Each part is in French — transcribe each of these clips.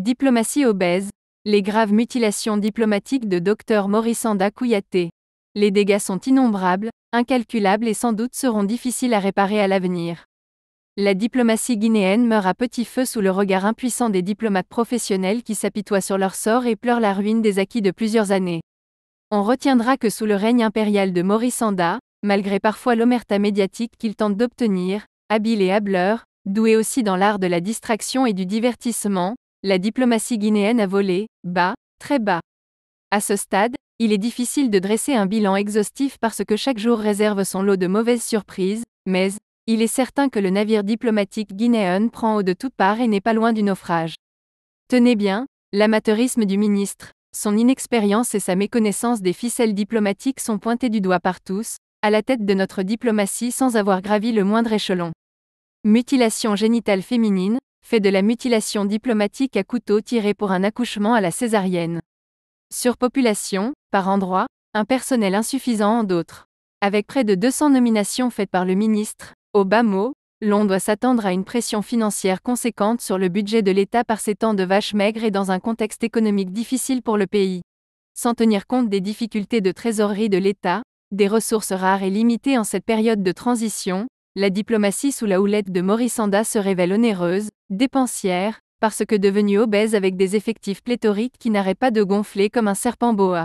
Diplomatie obèse, les graves mutilations diplomatiques de Dr Morissanda Kouyaté. Les dégâts sont innombrables, incalculables et sans doute seront difficiles à réparer à l'avenir. La diplomatie guinéenne meurt à petit feu sous le regard impuissant des diplomates professionnels qui s'apitoient sur leur sort et pleurent la ruine des acquis de plusieurs années. On retiendra que sous le règne impérial de Morissanda, malgré parfois l'omerta médiatique qu'il tente d'obtenir, habile et hableur, doué aussi dans l'art de la distraction et du divertissement, la diplomatie guinéenne a volé, bas, très bas. À ce stade, il est difficile de dresser un bilan exhaustif parce que chaque jour réserve son lot de mauvaises surprises, mais il est certain que le navire diplomatique guinéen prend eau de toutes parts et n'est pas loin du naufrage. Tenez bien, l'amateurisme du ministre, son inexpérience et sa méconnaissance des ficelles diplomatiques sont pointés du doigt par tous, à la tête de notre diplomatie sans avoir gravi le moindre échelon. Mutilation génitale féminine, fait de la mutilation diplomatique à couteau tiré pour un accouchement à la césarienne. Surpopulation, par endroits, un personnel insuffisant en d'autres. Avec près de 200 nominations faites par le ministre, au bas mot, l'on doit s'attendre à une pression financière conséquente sur le budget de l'État par ces temps de vaches maigres et dans un contexte économique difficile pour le pays. Sans tenir compte des difficultés de trésorerie de l'État, des ressources rares et limitées en cette période de transition, la diplomatie sous la houlette de Sanda se révèle onéreuse, dépensière, parce que devenue obèse avec des effectifs pléthoriques qui n'arrêtent pas de gonfler comme un serpent boa.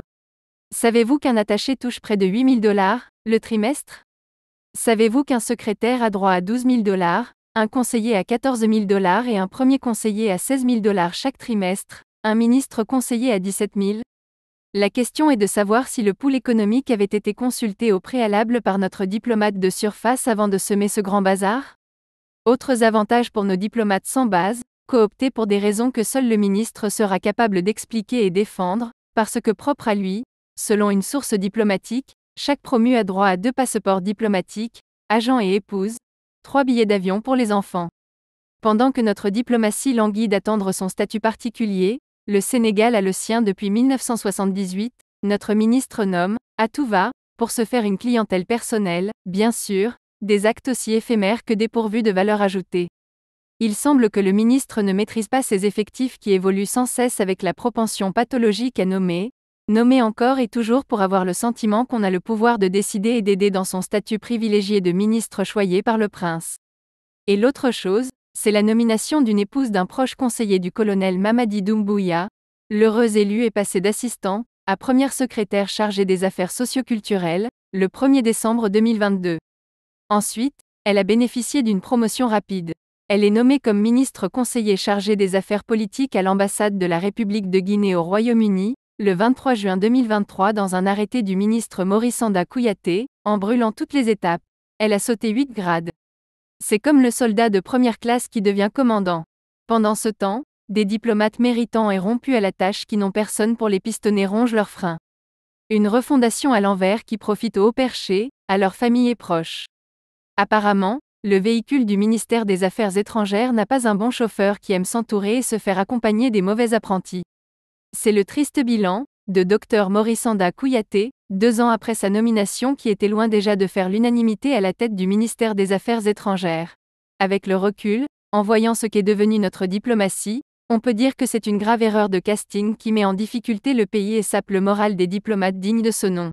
Savez-vous qu'un attaché touche près de 8000 dollars le trimestre Savez-vous qu'un secrétaire a droit à 12 000 dollars, un conseiller à 14 000 dollars et un premier conseiller à 16 000 dollars chaque trimestre, un ministre conseiller à 17 000, la question est de savoir si le pool économique avait été consulté au préalable par notre diplomate de surface avant de semer ce grand bazar Autres avantages pour nos diplomates sans base, cooptés pour des raisons que seul le ministre sera capable d'expliquer et défendre, parce que propre à lui, selon une source diplomatique, chaque promu a droit à deux passeports diplomatiques, agent et épouse, trois billets d'avion pour les enfants. Pendant que notre diplomatie languit d'attendre son statut particulier, le Sénégal a le sien depuis 1978, notre ministre nomme, à tout va, pour se faire une clientèle personnelle, bien sûr, des actes aussi éphémères que dépourvus de valeur ajoutée. Il semble que le ministre ne maîtrise pas ses effectifs qui évoluent sans cesse avec la propension pathologique à nommer, nommer encore et toujours pour avoir le sentiment qu'on a le pouvoir de décider et d'aider dans son statut privilégié de ministre choyé par le prince. Et l'autre chose, c'est la nomination d'une épouse d'un proche conseiller du colonel Mamadi Doumbouya. l'heureuse élue est passée d'assistant à première secrétaire chargée des affaires socioculturelles le 1er décembre 2022. Ensuite, elle a bénéficié d'une promotion rapide. Elle est nommée comme ministre conseiller chargé des affaires politiques à l'ambassade de la République de Guinée au Royaume-Uni, le 23 juin 2023 dans un arrêté du ministre Maurice Kouyaté, en brûlant toutes les étapes. Elle a sauté 8 grades. C'est comme le soldat de première classe qui devient commandant. Pendant ce temps, des diplomates méritants et rompus à la tâche qui n'ont personne pour les pistonner rongent leurs freins. Une refondation à l'envers qui profite aux hauts perchés, à leurs familles et proches. Apparemment, le véhicule du ministère des Affaires étrangères n'a pas un bon chauffeur qui aime s'entourer et se faire accompagner des mauvais apprentis. C'est le triste bilan de Dr Morissanda Kouyaté, deux ans après sa nomination qui était loin déjà de faire l'unanimité à la tête du ministère des Affaires étrangères. Avec le recul, en voyant ce qu'est devenue notre diplomatie, on peut dire que c'est une grave erreur de casting qui met en difficulté le pays et sape le moral des diplomates dignes de ce nom.